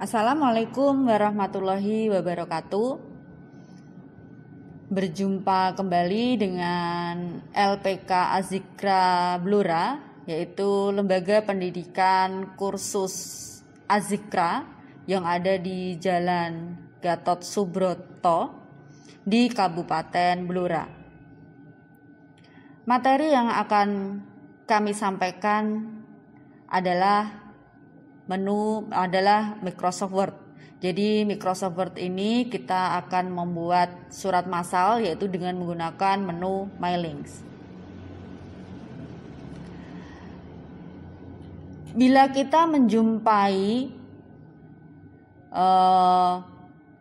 Assalamualaikum warahmatullahi wabarakatuh. Berjumpa kembali dengan LPK Azikra Blora, yaitu Lembaga Pendidikan Kursus Azikra yang ada di Jalan Gatot Subroto di Kabupaten Blora. Materi yang akan kami sampaikan adalah menu adalah Microsoft Word. Jadi Microsoft Word ini kita akan membuat surat massal yaitu dengan menggunakan menu My Links. Bila kita menjumpai uh,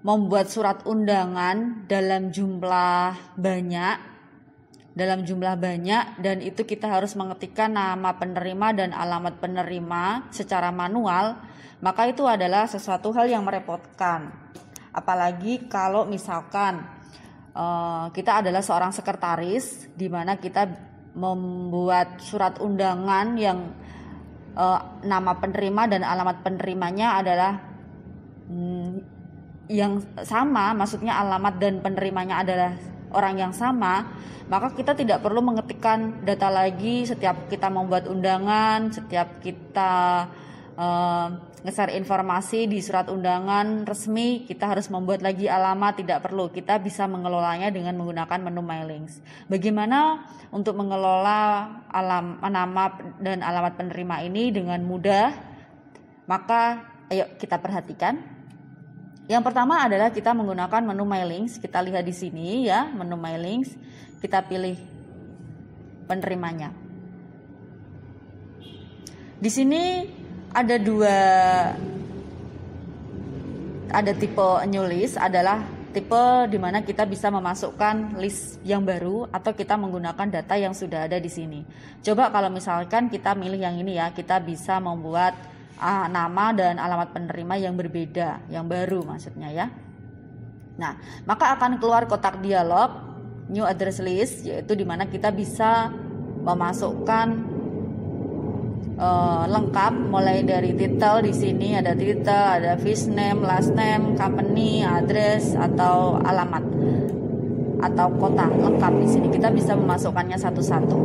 membuat surat undangan dalam jumlah banyak, dalam jumlah banyak dan itu kita harus mengetikkan nama penerima dan alamat penerima secara manual, maka itu adalah sesuatu hal yang merepotkan. Apalagi kalau misalkan uh, kita adalah seorang sekretaris di mana kita membuat surat undangan yang uh, nama penerima dan alamat penerimanya adalah hmm, yang sama, maksudnya alamat dan penerimanya adalah orang yang sama, maka kita tidak perlu mengetikkan data lagi setiap kita membuat undangan, setiap kita uh, eh, ngeser informasi di surat undangan resmi, kita harus membuat lagi alamat, tidak perlu. Kita bisa mengelolanya dengan menggunakan menu mailings. Bagaimana untuk mengelola alam nama dan alamat penerima ini dengan mudah? Maka ayo kita perhatikan yang pertama adalah kita menggunakan menu mailings. Kita lihat di sini ya, menu mailings. Kita pilih penerimanya. Di sini ada dua ada tipe new list adalah tipe di mana kita bisa memasukkan list yang baru atau kita menggunakan data yang sudah ada di sini. Coba kalau misalkan kita milih yang ini ya, kita bisa membuat uh, nama dan alamat penerima yang berbeda, yang baru maksudnya ya. Nah, maka akan keluar kotak dialog new address list yaitu di mana kita bisa memasukkan uh, lengkap mulai dari title di sini ada title, ada fish name, last name, company, address atau alamat atau kota lengkap di sini kita bisa memasukkannya satu-satu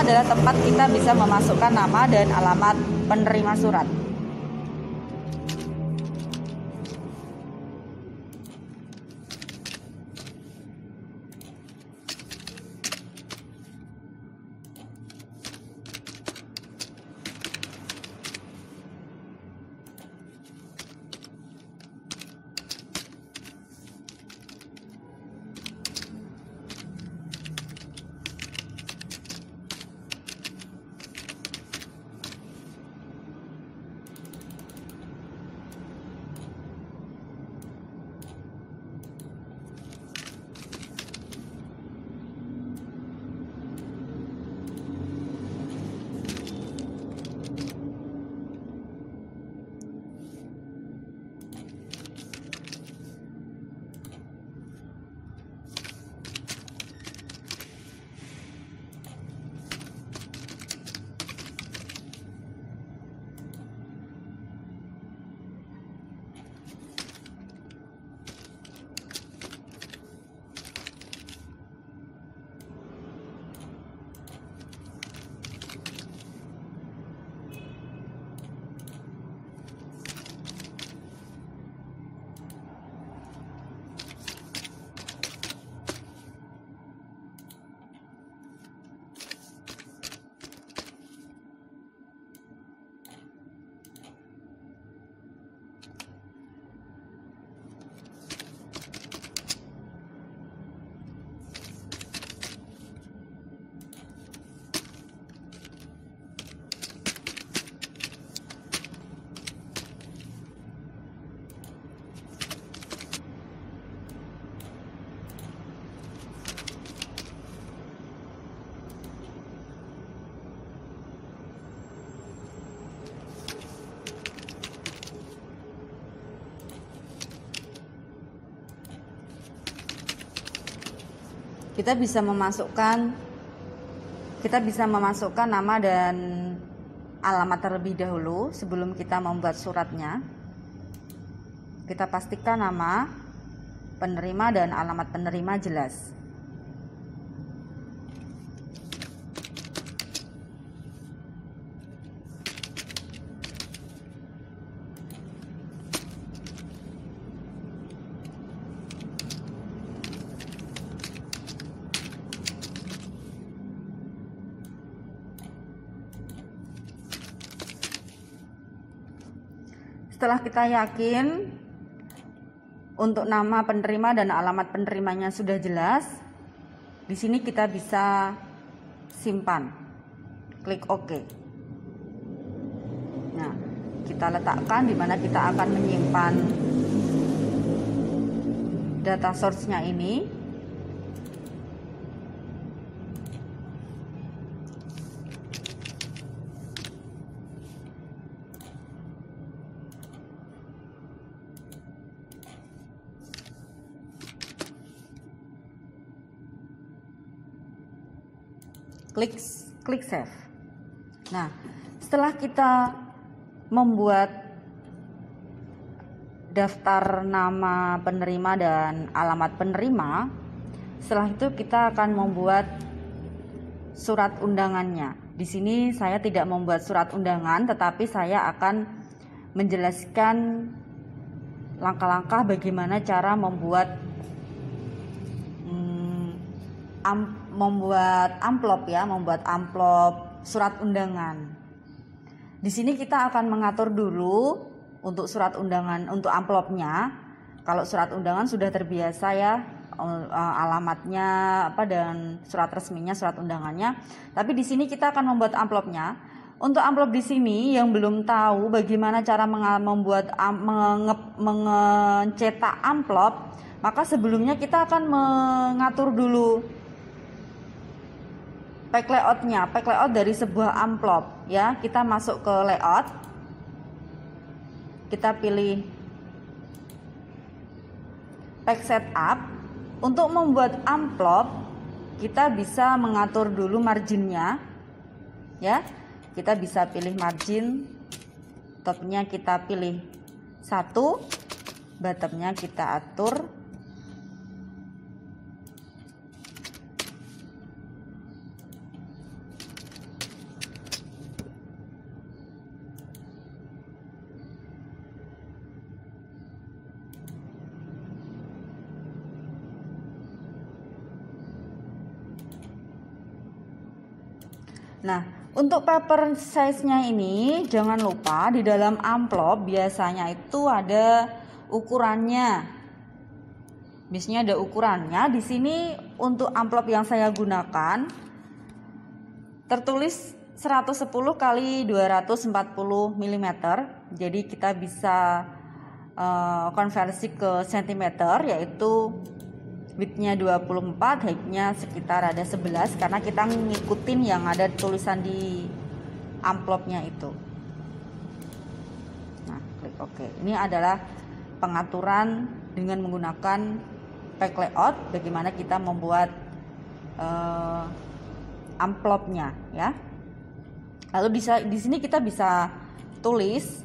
adalah tempat kita bisa memasukkan nama dan alamat penerima surat. kita bisa memasukkan kita bisa memasukkan nama dan alamat terlebih dahulu sebelum kita membuat suratnya kita pastikan nama penerima dan alamat penerima jelas Setelah kita yakin untuk nama penerima dan alamat penerimanya sudah jelas, di sini kita bisa simpan. Klik OK. Nah, kita letakkan di mana kita akan menyimpan data source-nya ini. klik klik save. Nah, setelah kita membuat daftar nama penerima dan alamat penerima, setelah itu kita akan membuat surat undangannya. Di sini saya tidak membuat surat undangan, tetapi saya akan menjelaskan langkah-langkah bagaimana cara membuat hmm, membuat amplop ya, membuat amplop surat undangan. Di sini kita akan mengatur dulu untuk surat undangan, untuk amplopnya. Kalau surat undangan sudah terbiasa ya eh, eh, alamatnya apa dan surat resminya, surat undangannya. Tapi di sini kita akan membuat amplopnya. Untuk amplop di sini yang belum tahu bagaimana cara membuat mencetak amplop, maka sebelumnya kita akan mengatur dulu pack layoutnya pack layout dari sebuah amplop ya kita masuk ke layout kita pilih pack setup untuk membuat amplop kita bisa mengatur dulu marginnya ya kita bisa pilih margin topnya kita pilih satu bottomnya kita atur Nah, untuk paper size-nya ini jangan lupa di dalam amplop biasanya itu ada ukurannya. Biasanya ada ukurannya. Di sini untuk amplop yang saya gunakan tertulis 110 kali 240 mm. Jadi kita bisa uh, konversi ke sentimeter yaitu widthnya 24 heightnya sekitar ada 11 karena kita ngikutin yang ada tulisan di amplopnya itu nah klik OK ini adalah pengaturan dengan menggunakan pack layout bagaimana kita membuat uh, amplopnya ya lalu bisa di sini kita bisa tulis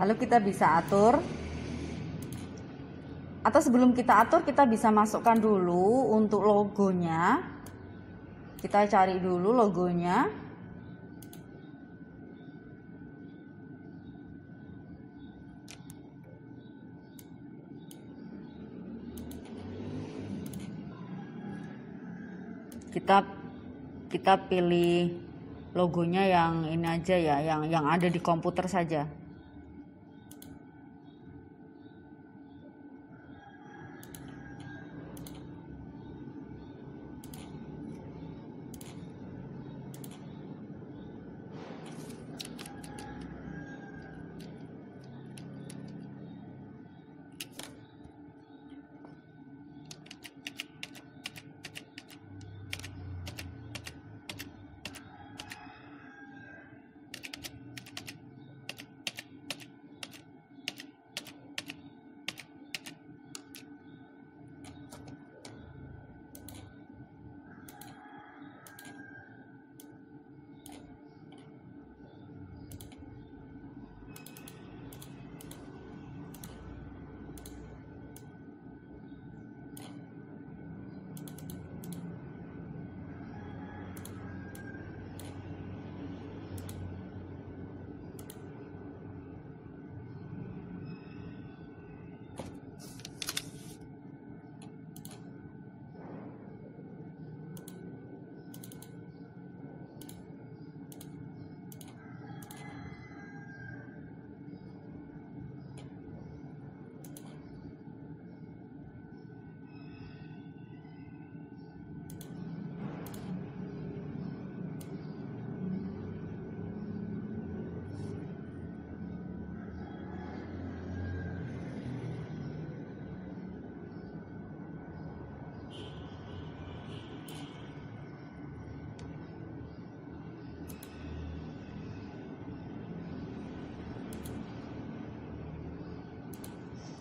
lalu kita bisa atur atau sebelum kita atur kita bisa masukkan dulu untuk logonya kita cari dulu logonya kita kita pilih logonya yang ini aja ya yang yang ada di komputer saja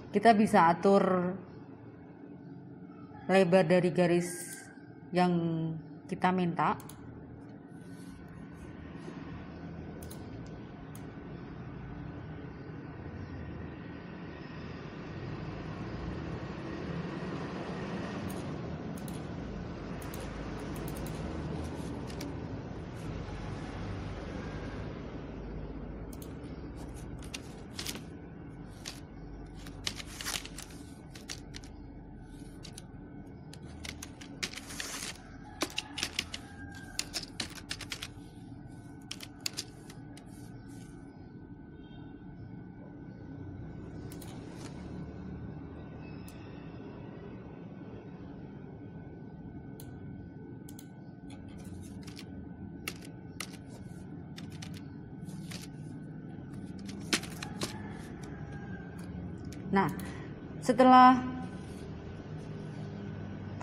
kita bisa atur lebar dari garis yang kita minta Nah, setelah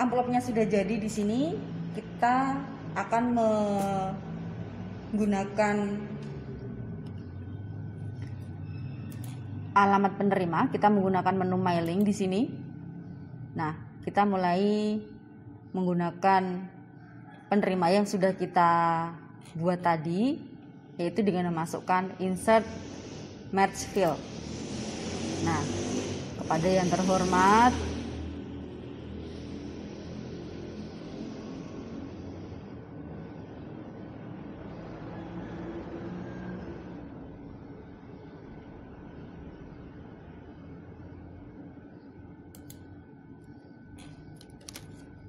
amplopnya sudah jadi di sini, kita akan menggunakan alamat penerima. Kita menggunakan menu mailing di sini. Nah, kita mulai menggunakan penerima yang sudah kita buat tadi, yaitu dengan memasukkan insert merge field. Nah, kepada yang terhormat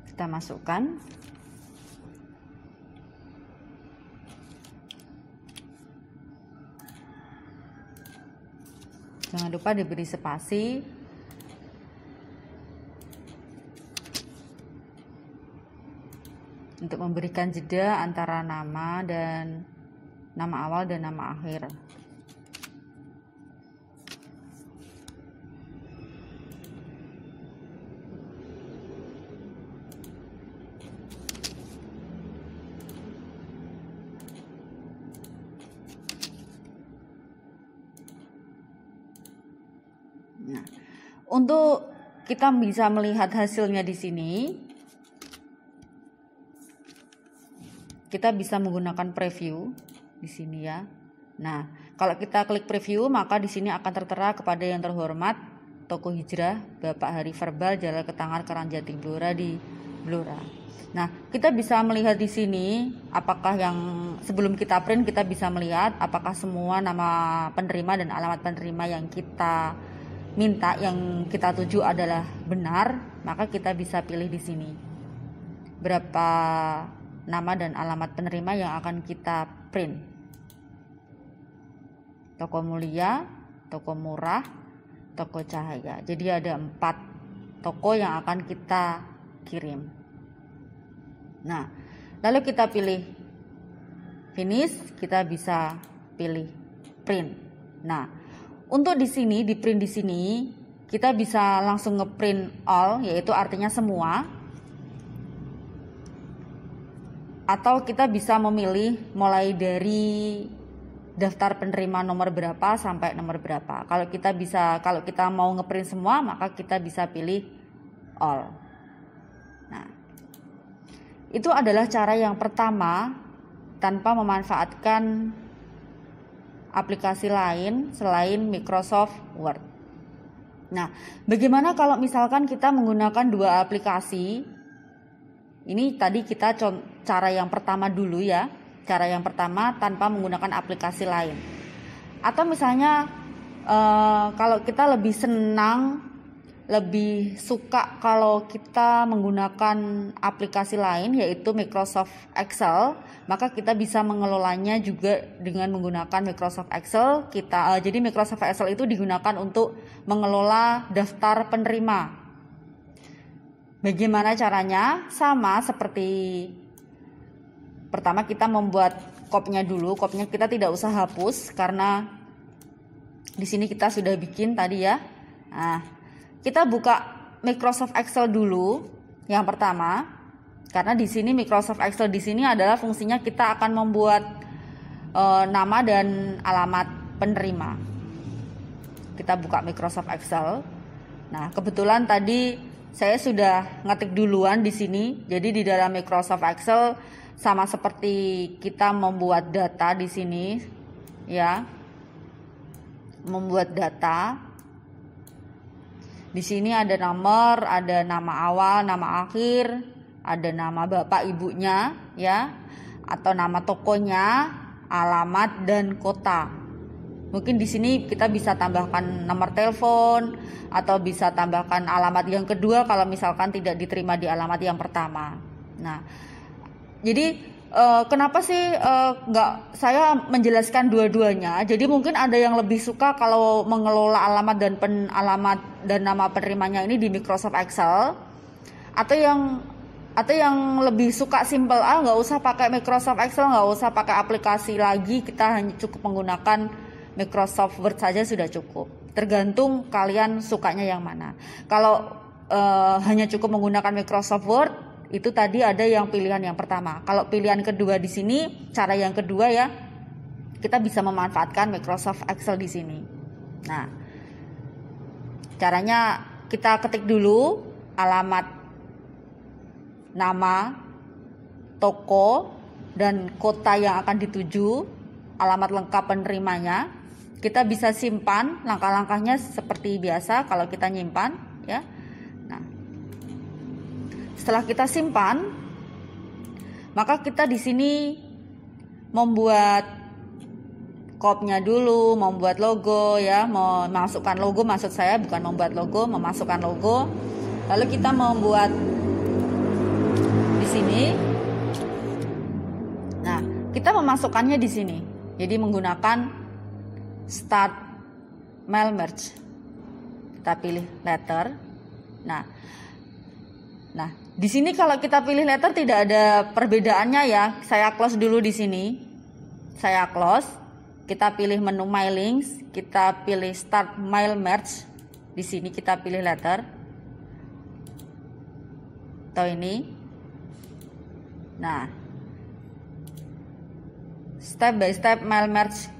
kita masukkan jangan lupa diberi spasi untuk memberikan jeda antara nama dan nama awal dan nama akhir. Nah, untuk kita bisa melihat hasilnya di sini, kita bisa menggunakan preview di sini ya. Nah, kalau kita klik preview, maka di sini akan tertera kepada yang terhormat Toko Hijrah, Bapak Hari Verbal, Jalan Ketangar Keranjati, Blora di Blora. Nah, kita bisa melihat di sini apakah yang sebelum kita print kita bisa melihat apakah semua nama penerima dan alamat penerima yang kita minta yang kita tuju adalah benar, maka kita bisa pilih di sini. Berapa nama dan alamat penerima yang akan kita print. Toko mulia, toko murah, toko cahaya. Jadi ada empat toko yang akan kita kirim. Nah, lalu kita pilih finish, kita bisa pilih print. Nah, untuk di sini di print di sini kita bisa langsung ngeprint all yaitu artinya semua atau kita bisa memilih mulai dari daftar penerima nomor berapa sampai nomor berapa. Kalau kita bisa kalau kita mau ngeprint semua maka kita bisa pilih all. Nah, itu adalah cara yang pertama tanpa memanfaatkan aplikasi lain selain Microsoft Word. Nah, bagaimana kalau misalkan kita menggunakan dua aplikasi ini tadi kita cara yang pertama dulu ya, cara yang pertama tanpa menggunakan aplikasi lain. Atau misalnya uh, kalau kita lebih senang, lebih suka kalau kita menggunakan aplikasi lain yaitu Microsoft Excel, maka kita bisa mengelolanya juga dengan menggunakan Microsoft Excel. Kita uh, jadi Microsoft Excel itu digunakan untuk mengelola daftar penerima Bagaimana caranya? Sama seperti pertama kita membuat kopnya dulu. Kopnya kita tidak usah hapus karena di sini kita sudah bikin tadi ya. Nah, kita buka Microsoft Excel dulu yang pertama karena di sini Microsoft Excel di sini adalah fungsinya kita akan membuat e, nama dan alamat penerima. Kita buka Microsoft Excel. Nah, kebetulan tadi saya sudah ngetik duluan di sini. Jadi di dalam Microsoft Excel sama seperti kita membuat data di sini ya. Membuat data. Di sini ada nomor, ada nama awal, nama akhir, ada nama bapak ibunya ya atau nama tokonya, alamat dan kota. Mungkin di sini kita bisa tambahkan nomor telepon atau bisa tambahkan alamat yang kedua kalau misalkan tidak diterima di alamat yang pertama. Nah, jadi uh, kenapa sih uh, saya menjelaskan dua-duanya? Jadi mungkin ada yang lebih suka kalau mengelola alamat dan pen, alamat dan nama penerimanya ini di Microsoft Excel atau yang atau yang lebih suka simple ah nggak usah pakai Microsoft Excel nggak usah pakai aplikasi lagi kita hanya cukup menggunakan Microsoft Word saja sudah cukup. Tergantung kalian sukanya yang mana. Kalau uh, hanya cukup menggunakan Microsoft Word, itu tadi ada yang pilihan yang pertama. Kalau pilihan kedua di sini, cara yang kedua ya, kita bisa memanfaatkan Microsoft Excel di sini. Nah, caranya kita ketik dulu alamat nama toko dan kota yang akan dituju, alamat lengkap penerimanya, kita bisa simpan langkah-langkahnya seperti biasa kalau kita nyimpan ya nah setelah kita simpan maka kita di sini membuat kopnya dulu membuat logo ya memasukkan logo maksud saya bukan membuat logo memasukkan logo lalu kita membuat di sini nah kita memasukkannya di sini jadi menggunakan start Mail merge kita pilih letter nah nah di sini kalau kita pilih letter tidak ada perbedaannya ya saya close dulu di sini saya close kita pilih menu Mailings. kita pilih start Mail merge di sini kita pilih letter atau ini nah step by step Mail merge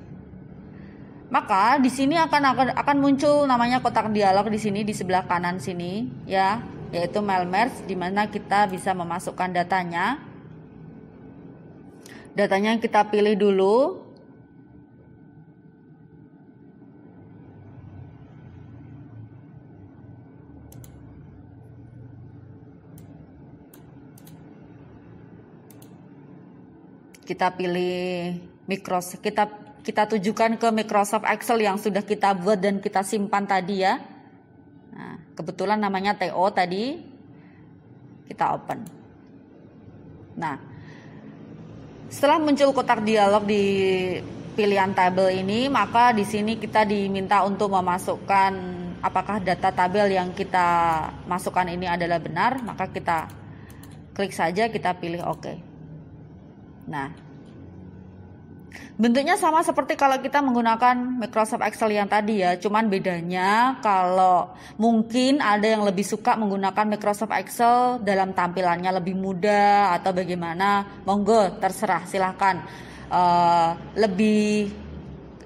maka di sini akan, akan muncul namanya kotak dialog di sini di sebelah kanan sini ya, yaitu mail merge di mana kita bisa memasukkan datanya. Datanya yang kita pilih dulu. Kita pilih mikros kita kita tujukan ke Microsoft Excel yang sudah kita buat dan kita simpan tadi ya. Nah, kebetulan namanya TO tadi kita open. Nah, setelah muncul kotak dialog di pilihan tabel ini, maka di sini kita diminta untuk memasukkan apakah data tabel yang kita masukkan ini adalah benar, maka kita klik saja kita pilih OK. Nah, Bentuknya sama seperti kalau kita menggunakan Microsoft Excel yang tadi ya, cuman bedanya kalau mungkin ada yang lebih suka menggunakan Microsoft Excel dalam tampilannya lebih mudah atau bagaimana, monggo terserah silahkan uh, lebih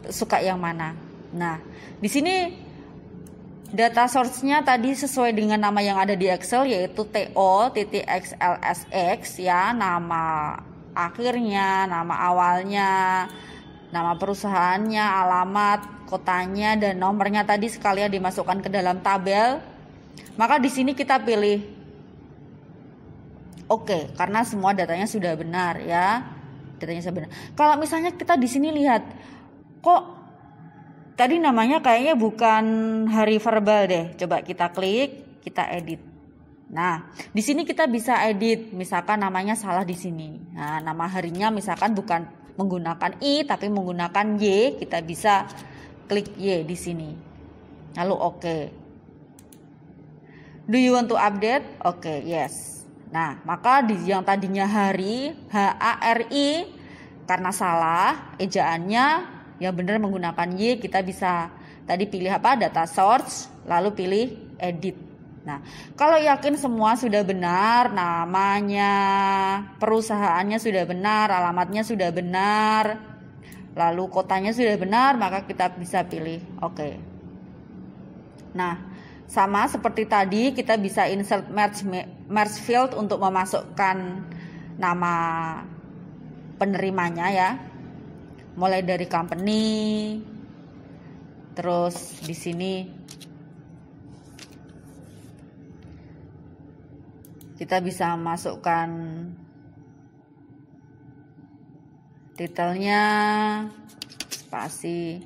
suka yang mana. Nah, di sini data source-nya tadi sesuai dengan nama yang ada di Excel yaitu to.xlsx ya nama akhirnya, nama awalnya, nama perusahaannya, alamat, kotanya, dan nomornya tadi sekalian dimasukkan ke dalam tabel. Maka di sini kita pilih oke okay, karena semua datanya sudah benar ya. Datanya sudah benar. Kalau misalnya kita di sini lihat kok tadi namanya kayaknya bukan hari verbal deh. Coba kita klik, kita edit. Nah, di sini kita bisa edit, misalkan namanya salah di sini. Nah, nama harinya misalkan bukan menggunakan i tapi menggunakan y, kita bisa klik y di sini. Lalu oke. Okay. Do you want to update? Oke, okay, yes. Nah, maka di yang tadinya hari H A R I karena salah ejaannya ya benar menggunakan y, kita bisa tadi pilih apa? data source, lalu pilih edit. Nah, kalau yakin semua sudah benar, namanya, perusahaannya sudah benar, alamatnya sudah benar, lalu kotanya sudah benar, maka kita bisa pilih oke. Okay. Nah, sama seperti tadi kita bisa insert merge merge field untuk memasukkan nama penerimanya ya. Mulai dari company terus di sini kita bisa masukkan titelnya spasi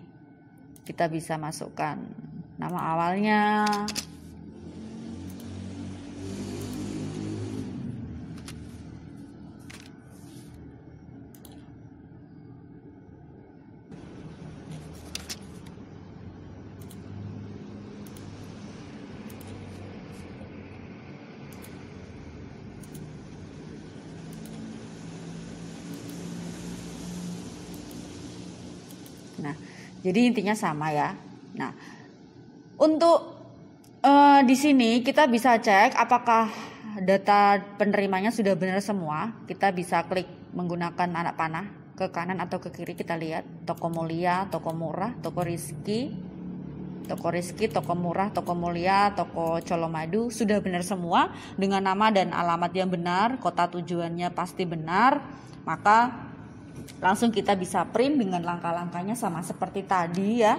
kita bisa masukkan nama awalnya Jadi intinya sama ya. Nah, untuk uh, di sini kita bisa cek apakah data penerimanya sudah benar semua. Kita bisa klik menggunakan anak panah ke kanan atau ke kiri kita lihat toko mulia, toko murah, toko rizki, toko rizki, toko murah, toko mulia, toko colomadu sudah benar semua dengan nama dan alamat yang benar, kota tujuannya pasti benar, maka langsung kita bisa print dengan langkah-langkahnya sama seperti tadi ya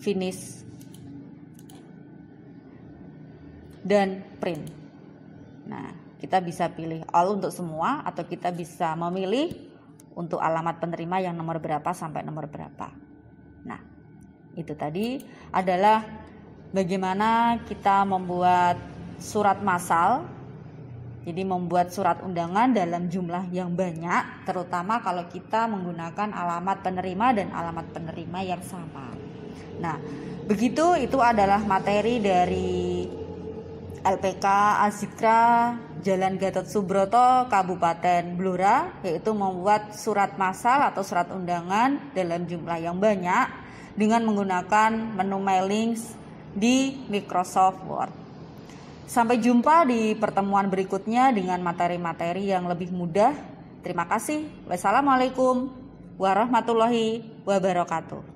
finish dan print nah kita bisa pilih all untuk semua atau kita bisa memilih untuk alamat penerima yang nomor berapa sampai nomor berapa nah itu tadi adalah bagaimana kita membuat surat massal jadi membuat surat undangan dalam jumlah yang banyak, terutama kalau kita menggunakan alamat penerima dan alamat penerima yang sama. Nah, begitu itu adalah materi dari LPK Azikra Jalan Gatot Subroto, Kabupaten Blora, yaitu membuat surat massal atau surat undangan dalam jumlah yang banyak dengan menggunakan menu mailings di Microsoft Word. Sampai jumpa di pertemuan berikutnya dengan materi-materi yang lebih mudah. Terima kasih. Wassalamualaikum warahmatullahi wabarakatuh.